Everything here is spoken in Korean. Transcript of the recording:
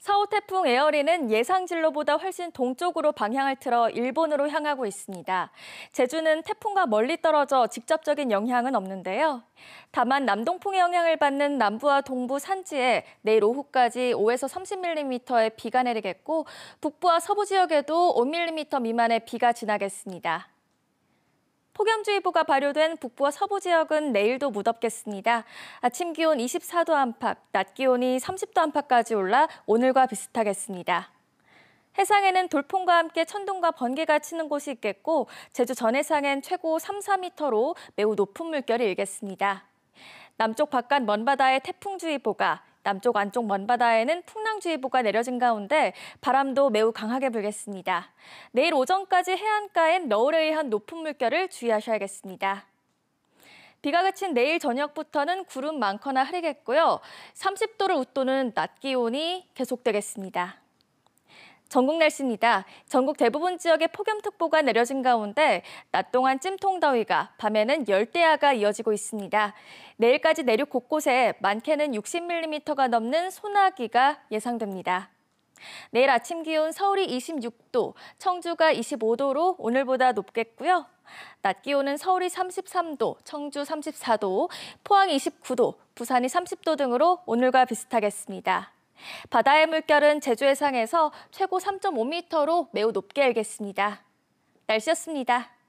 사호 태풍 에어리는 예상 진로보다 훨씬 동쪽으로 방향을 틀어 일본으로 향하고 있습니다. 제주는 태풍과 멀리 떨어져 직접적인 영향은 없는데요. 다만 남동풍의 영향을 받는 남부와 동부 산지에 내일 오후까지 5에서 30mm의 비가 내리겠고 북부와 서부 지역에도 5mm 미만의 비가 지나겠습니다. 폭염주의보가 발효된 북부와 서부 지역은 내일도 무덥겠습니다. 아침 기온 24도 안팎, 낮 기온이 30도 안팎까지 올라 오늘과 비슷하겠습니다. 해상에는 돌풍과 함께 천둥과 번개가 치는 곳이 있겠고 제주 전해상엔 최고 3, 4m로 매우 높은 물결이 일겠습니다. 남쪽 바깥 먼바다에 태풍주의보가, 남쪽 안쪽 먼바다에는 풍랑주의보가 내려진 가운데 바람도 매우 강하게 불겠습니다. 내일 오전까지 해안가엔 너울에 의한 높은 물결을 주의하셔야겠습니다. 비가 그친 내일 저녁부터는 구름 많거나 흐리겠고요. 30도를 웃도는 낮 기온이 계속되겠습니다. 전국 날씨입니다. 전국 대부분 지역에 폭염특보가 내려진 가운데 낮 동안 찜통더위가 밤에는 열대야가 이어지고 있습니다. 내일까지 내륙 곳곳에 많게는 60mm가 넘는 소나기가 예상됩니다. 내일 아침 기온 서울이 26도, 청주가 25도로 오늘보다 높겠고요. 낮 기온은 서울이 33도, 청주 34도, 포항 29도, 부산이 30도 등으로 오늘과 비슷하겠습니다. 바다의 물결은 제주 해상에서 최고 3.5m로 매우 높게 알겠습니다 날씨였습니다.